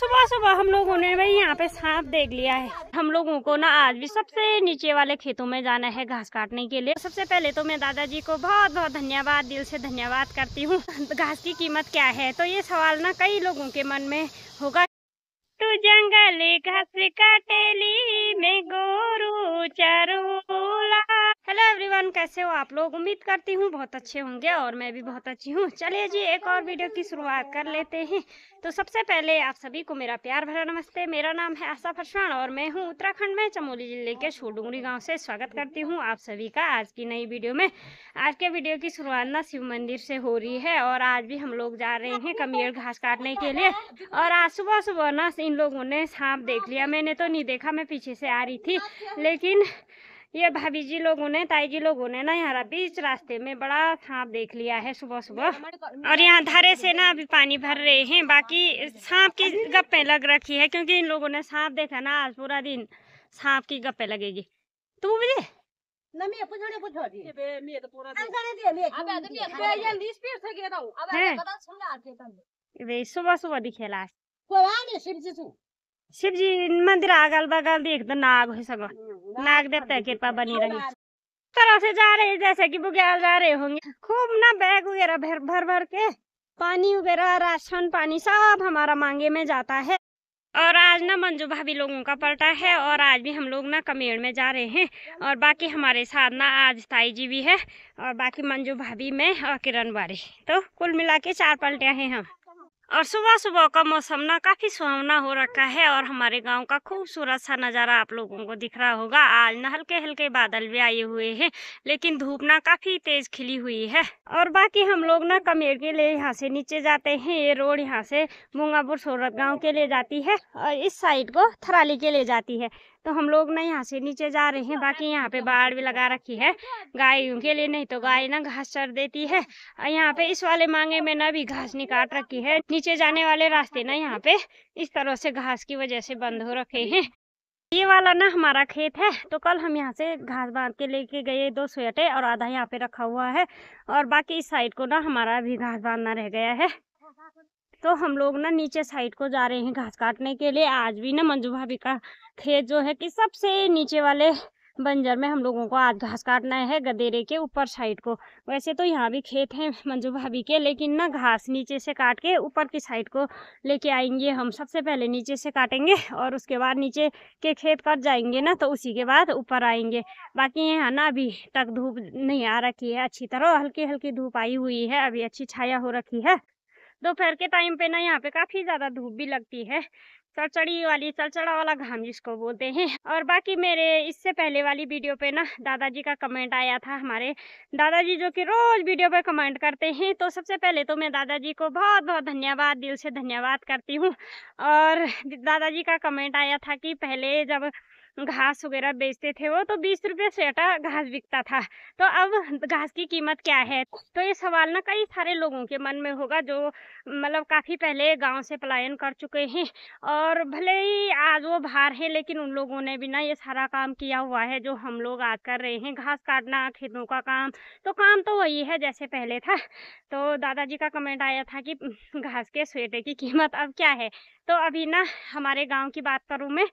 सुबह सुबह हम लोगों ने भाई यहाँ पे सांप देख लिया है हम लोगों को ना आज भी सबसे नीचे वाले खेतों में जाना है घास काटने के लिए सबसे पहले तो मैं दादाजी को बहुत बहुत धन्यवाद दिल से धन्यवाद करती हूँ घास की कीमत क्या है तो ये सवाल ना कई लोगों के मन में होगा तू जंगल घास काटेली मैं गोरू चारू एवरीवन कैसे हो आप लोग उम्मीद करती हूँ बहुत अच्छे होंगे और मैं भी बहुत अच्छी हूँ चलिए जी एक और वीडियो की शुरुआत कर लेते हैं तो सबसे पहले आप सभी को मेरा प्यार भरा नमस्ते मेरा नाम है आशा फरसान और मैं हूँ उत्तराखंड में चमोली जिले के छोडुंगरी गाँव से स्वागत करती हूँ आप सभी का आज की नई वीडियो में आज के वीडियो की शुरुआत ना शिव मंदिर से हो रही है और आज भी हम लोग जा रहे हैं कमियर घास काटने के लिए और आज सुबह सुबह ना इन लोगों ने सांप देख लिया मैंने तो नहीं देखा मैं पीछे से आ रही थी लेकिन ये भाभी जी लोगों ने ताई जी लोगों ने ना यहाँ बीच रास्ते में बड़ा सांप देख लिया है सुबह सुबह और यहाँ धारे तो से ना अभी पानी भर रहे हैं बाकी सांप की गप्पे लग रखी है क्योंकि इन लोगों ने सांप देखा ना आज पूरा दिन सांप की गप्पे लगेगी तू मुझे तो सुबह सुबह दिखेला शिव जी मंदिर अगल बगल देख दो नाग हो सको नाग देवता कृपा बनी रही तरह से जा रहे जैसे कि बुग्याल जा रहे होंगे खूब ना बैग वगैरह भर भर भर के पानी वगैरह राशन पानी सब हमारा मांगे में जाता है और आज ना मंजू भाभी लोगों का पलटा है और आज भी हम लोग ना कमेड़ में जा रहे हैं और बाकी हमारे साथ ना आज ताई जी भी है और बाकी मंजू भाभी में और किरण बारी तो कुल मिला के चार पलटे हैं हम और सुबह सुबह का मौसम ना काफ़ी सुहावना हो रखा है और हमारे गांव का खूबसूरत सा नज़ारा आप लोगों को दिख रहा होगा आज ना हल्के हल्के बादल भी आए हुए हैं लेकिन धूप ना काफ़ी तेज़ खिली हुई है और बाकी हम लोग ना कमेर के लिए यहाँ से नीचे जाते हैं ये रोड यहाँ से मुंगापुर सोरत गाँव के लिए जाती है और इस साइड को थराली के लिए जाती है तो हम लोग ना यहाँ से नीचे जा रहे हैं बाकी यहाँ पे बाढ़ भी लगा रखी है गायों के लिए नहीं तो गाय ना घास चढ़ देती है यहाँ पे इस वाले मांगे में ना भी घास निकाट रखी है नीचे जाने वाले रास्ते ना यहाँ पे इस तरह से घास की वजह से बंद हो रखे है ये वाला ना हमारा खेत है तो कल हम यहाँ से घास बांध के लेके गए दो स्वेटे और आधा यहाँ पे रखा हुआ है और बाकी इस साइड को ना हमारा अभी घास बांधना रह गया है तो हम लोग ना नीचे साइड को जा रहे हैं घास काटने के लिए आज भी ना मंजू भाभी का खेत जो है कि सबसे नीचे वाले बंजर में हम लोगों को आज घास काटना है गदेरे के ऊपर साइड को वैसे तो यहाँ भी खेत हैं मंजू भाभी के लेकिन ना घास नीचे से काट के ऊपर की साइड को लेके आएंगे हम सबसे पहले नीचे से काटेंगे और उसके बाद नीचे के खेत कट जाएंगे ना तो उसी के बाद ऊपर आएंगे बाकी यहाँ ना अभी तक धूप नहीं आ रखी है अच्छी तरह हल्की हल्की धूप आई हुई है अभी अच्छी छाया हो रखी है दोपहर के टाइम पे ना यहाँ पे काफ़ी ज़्यादा धूप भी लगती है चलचड़ी वाली चलचड़ा वाला घाम जिसको बोलते हैं और बाकी मेरे इससे पहले वाली वीडियो पे ना दादाजी का कमेंट आया था हमारे दादाजी जो कि रोज़ वीडियो पे कमेंट करते हैं तो सबसे पहले तो मैं दादाजी को बहुत बहुत धन्यवाद दिल से धन्यवाद करती हूँ और दादाजी का कमेंट आया था कि पहले जब घास वगैरह बेचते थे वो तो बीस रुपये से आटा घास बिकता था तो अब घास की कीमत क्या है तो ये सवाल ना कई सारे लोगों के मन में होगा जो मतलब काफ़ी पहले गांव से पलायन कर चुके हैं और भले ही आज वो बाहर हैं लेकिन उन लोगों ने भी ना ये सारा काम किया हुआ है जो हम लोग आज कर रहे हैं घास काटना खेतों का काम तो काम तो वही है जैसे पहले था तो दादाजी का कमेंट आया था कि घास के स्वेटे की कीमत अब क्या है तो अभी ना हमारे गांव की बात करूँ मैं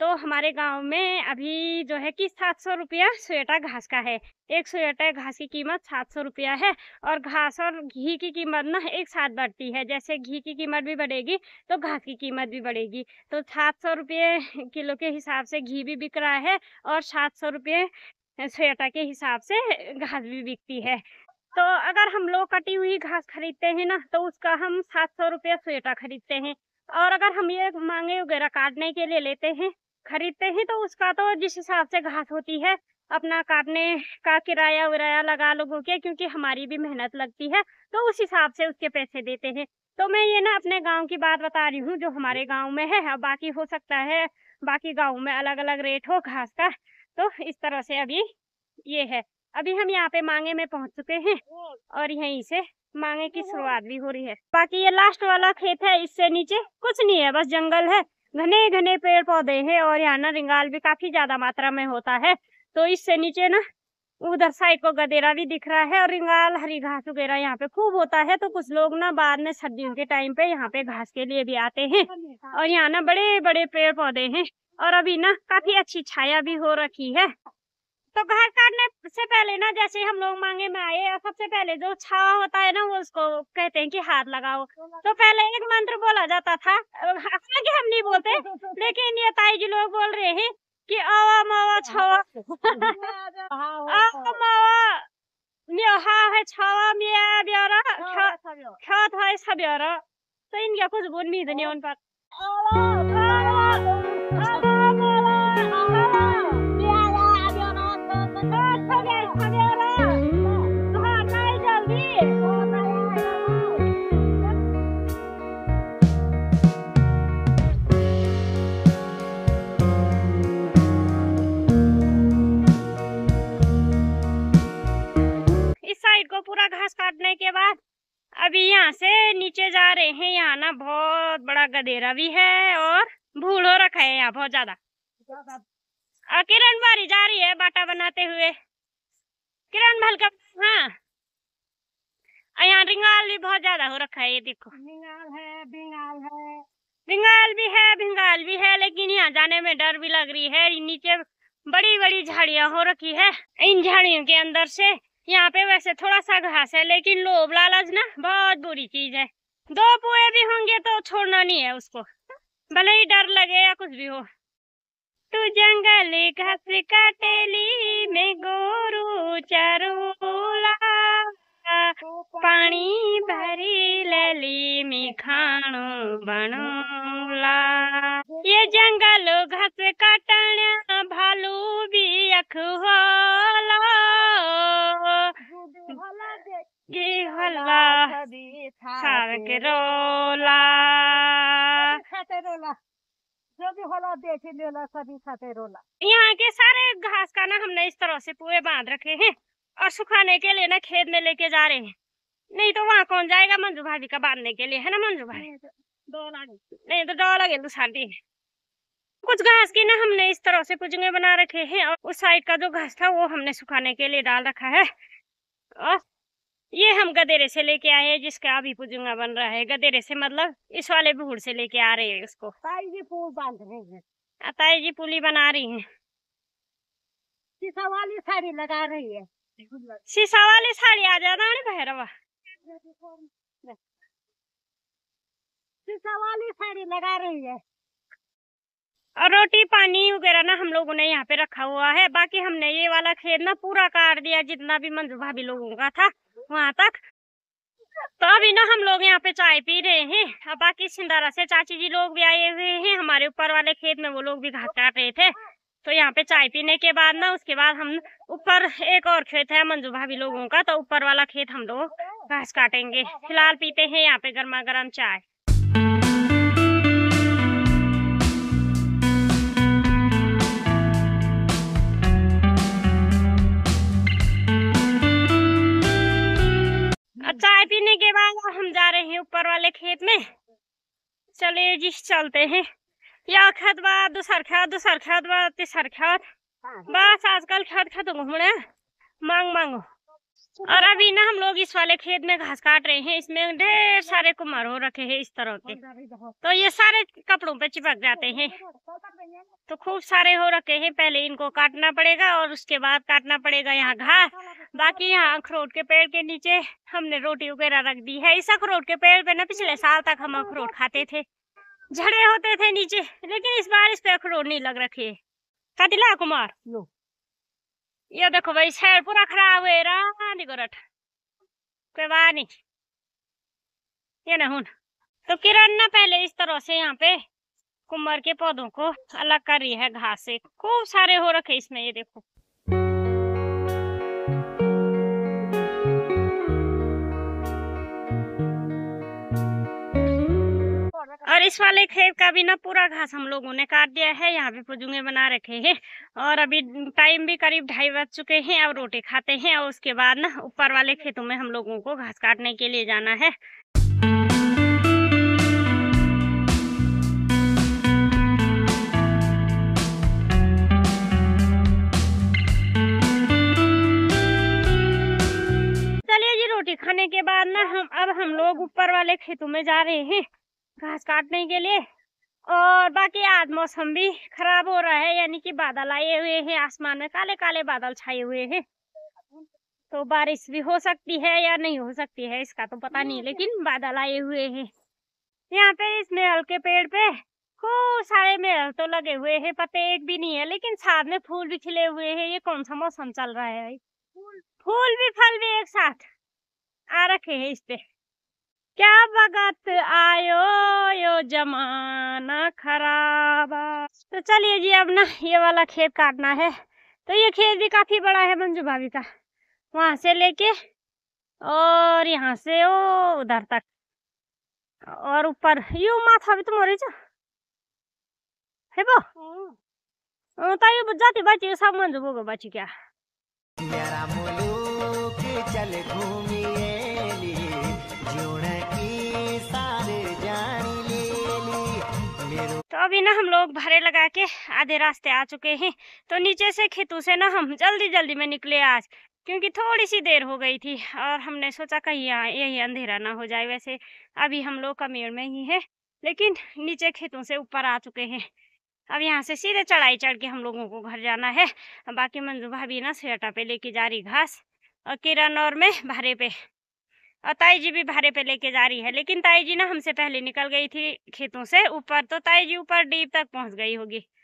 तो हमारे गांव में अभी जो है कि सात सौ रुपया स्वेटा घास का है एक स्वेटा घास की कीमत सात सौ रुपया है और घास और घी की कीमत ना एक साथ बढ़ती है जैसे घी की कीमत भी बढ़ेगी तो घास की कीमत भी बढ़ेगी तो सात सौ रुपये किलो के हिसाब से घी भी बिक रहा है और सात सौ रुपये स्वेटा के हिसाब से घास भी बिकती है तो अगर हम लोग कटी हुई घास खरीदते हैं ना तो उसका हम सात सौ रुपया स्वेटा खरीदते हैं और अगर हम ये मांगे वगैरह काटने के लिए लेते हैं खरीदते हैं तो उसका तो जिस हिसाब से घास होती है अपना काटने का किराया वराया लगा लोगों के क्योंकि हमारी भी मेहनत लगती है तो उस हिसाब से उसके पैसे देते हैं तो मैं ये ना अपने गांव की बात बता रही हूँ जो हमारे गांव में है और बाकी हो सकता है बाकी गांव में अलग अलग रेट हो घास का तो इस तरह से अभी ये है अभी हम यहाँ पे मांगे में पहुंच चुके हैं और यहीं से मांगे की शुरुआत भी हो रही है बाकी ये लास्ट वाला खेत है इससे नीचे कुछ नहीं है बस जंगल है घने घने पेड़ पौधे हैं और यहाँ ना रिंगाल भी काफी ज्यादा मात्रा में होता है तो इससे नीचे ना उधर साइड को गदेरा भी दिख रहा है और रिंगाल हरी घास वगैरह यहाँ पे खूब होता है तो कुछ लोग ना बाद में सर्दियों के टाइम पे यहाँ पे घास के लिए भी आते हैं और यहाँ ना बड़े बड़े पेड़ पौधे हैं और अभी ना काफी अच्छी छाया भी हो रखी है तो घर काटने से पहले ना जैसे हम लोग मांगे में आए सबसे पहले जो छावा होता है ना वो उसको कहते हैं कि हाथ लगाओ तो पहले एक मंत्र बोला जाता था हालांकि हम नहीं बोलते लेकिन ये ताई जी लोग बोल रहे हैं कि आवा मावा छावा आवा मावा न्योहा है छावा मिया ब्यारा था है ब्यारा तो इनका कुछ बोल नहीं धनिया उन पर थोड़ा गधेरा भी है और भूल हो रखा है यहाँ बहुत ज्यादा किरण बारी जा रही है बाटा बनाते हुए किरण भल का हाँ यहाँ रिंगाल भी बहुत ज्यादा हो रखा है ये देखो रिंगाल है बिंगाल है रिंगाल भी है भिंगाल भी है लेकिन यहाँ जाने में डर भी लग रही है नीचे बड़ी बड़ी झाड़ियाँ हो रखी है इन झाड़ियों के अंदर से यहाँ पे वैसे थोड़ा सा घास है लेकिन लोभ लालच ना बहुत बुरी चीज है दो पुए भी होंगे तो छोड़ना नहीं है उसको भले ही डर लगे या कुछ भी हो तू जंगल घास ली में गोरू चरूला पानी भरी ली में खानो बनोला ये जंगल घास काटना भालू भी अख होला खाते रोला जो भी होला देखे सभी खाते रोला यहाँ के सारे घास का ना हमने इस तरह से पूरे बांध रखे हैं और सुखाने के लिए ना खेत में लेके जा रहे हैं नहीं तो वहाँ कौन जाएगा मंजू भाभी का बांधने के लिए है ना मंजू भाई नहीं तो डॉ लगे लुसाटी कुछ घास की ना हमने इस तरह से कुछ बना रखे हैं और उस साइड का जो घास था वो हमने सुखाने के लिए डाल रखा है और ये हम गदेरे से लेके आए हैं जिसका अभी पुजुंगा बन रहा है गदेरे से मतलब इस वाले भूड़ से लेके आ रहे हैं इसको ताई जी पुल बांध रहे हैं ताई जी पुली बना रही है शीशा वाली साड़ी लगा रही है शीशा वाली साड़ी आ जाना वाली साड़ी लगा रही है और रोटी पानी वगैरह ना हम लोगों ने यहाँ पे रखा हुआ है बाकी हमने ये वाला खेत ना पूरा काट दिया जितना भी मंजू भाभी लोगों का था वहाँ तक तो अभी ना हम लोग यहाँ पे चाय पी रहे हैं अब बाकी सिंधारा से चाची जी लोग भी आए हुए हैं हमारे ऊपर वाले खेत में वो लोग भी घास काट रहे थे तो यहाँ पे चाय पीने के बाद ना उसके बाद हम ऊपर एक और खेत है मंजू भाभी लोगों का तो ऊपर वाला खेत हम लोग घास काटेंगे फिलहाल पीते हैं यहाँ पे गर्मा गर्म चाय चले जी चलते हैं या खत बात दूसर खत दूसर खत बात तीसर खत बस आजकल खत खत्म घूमने मांग मांगो और अभी ना हम लोग इस वाले खेत में घास काट रहे हैं इसमें ढेर सारे कुमार हो रखे हैं इस तरह के तो ये सारे कपड़ों पे चिपक जाते हैं तो खूब सारे हो रखे हैं पहले इनको काटना पड़ेगा और उसके बाद काटना पड़ेगा यहाँ घास बाकी यहाँ अखरोट के पेड़ के नीचे हमने रोटी वगैरह रख दी है इस अखरोट के पेड़ पे ना पिछले साल तक हम अखरोट खाते थे झड़े होते थे नीचे लेकिन इस बार इस पे अखरोट नहीं लग रखे का कुमार लो ये देखो भाई शहर पूरा खराब है रानी गोरठ कोई बात नहीं ये ना हूं तो किरण ना पहले इस तरह से यहाँ पे कुमार के पौधों को अलग कर रही है घास से खूब सारे हो रखे इसमें ये देखो इस वाले खेत का भी ना पूरा घास हम लोगों ने काट दिया है यहाँ पे पुजुंगे बना रखे हैं और अभी टाइम भी करीब ढाई बज चुके हैं और रोटी खाते हैं और उसके बाद ना ऊपर वाले खेतों में हम लोगों को घास काटने के लिए जाना है रोटी खाने के बाद ना हम अब हम लोग ऊपर वाले खेतों में जा रहे हैं घास काटने के लिए और बाकी आज मौसम भी खराब हो रहा है यानी कि बादल आए हुए हैं आसमान में काले काले बादल छाए हुए हैं तो बारिश भी हो सकती है या नहीं हो सकती है इसका तो पता नहीं लेकिन बादल आए हुए हैं यहाँ पे इस मेहल के पेड़ पे खूब सारे मेहल तो लगे हुए हैं पत्ते एक भी नहीं है लेकिन साथ में फूल भी खिले हुए है ये कौन सा मौसम चल रहा है फूल भी फल भी एक साथ आ रखे है इस पे क्या भगत आयो यो जमाना खराब तो चलिए जी अब ना ये वाला खेत काटना है तो ये खेत भी काफी बड़ा है मंजू भाभी का वहां से लेके और यहाँ से ओ उधर तक और ऊपर यू माथा भी तुम हो रही है वो हाँ। हाँ, ताई तो जाती बची सब मंजू बोगो बची क्या मेरा मुलूक चल घूमिए लिए अभी ना हम लोग भरे लगा के आधे रास्ते आ चुके हैं तो नीचे से खेतों से ना हम जल्दी जल्दी में निकले आज क्योंकि थोड़ी सी देर हो गई थी और हमने सोचा कहीं यहाँ यही अंधेरा ना हो जाए वैसे अभी हम लोग कमेड़ में ही है लेकिन नीचे खेतों से ऊपर आ चुके हैं अब यहाँ से सीधे चढ़ाई चढ़ के हम लोगों को घर जाना है बाकी मंजू भाभी ना सेटा पे लेके जा रही घास और किरण और मैं भरे पे और ताई जी भी भारे पे लेके जा रही है लेकिन ताई जी ना हमसे पहले निकल गई थी खेतों से ऊपर तो ताई जी ऊपर डीप तक पहुंच गई होगी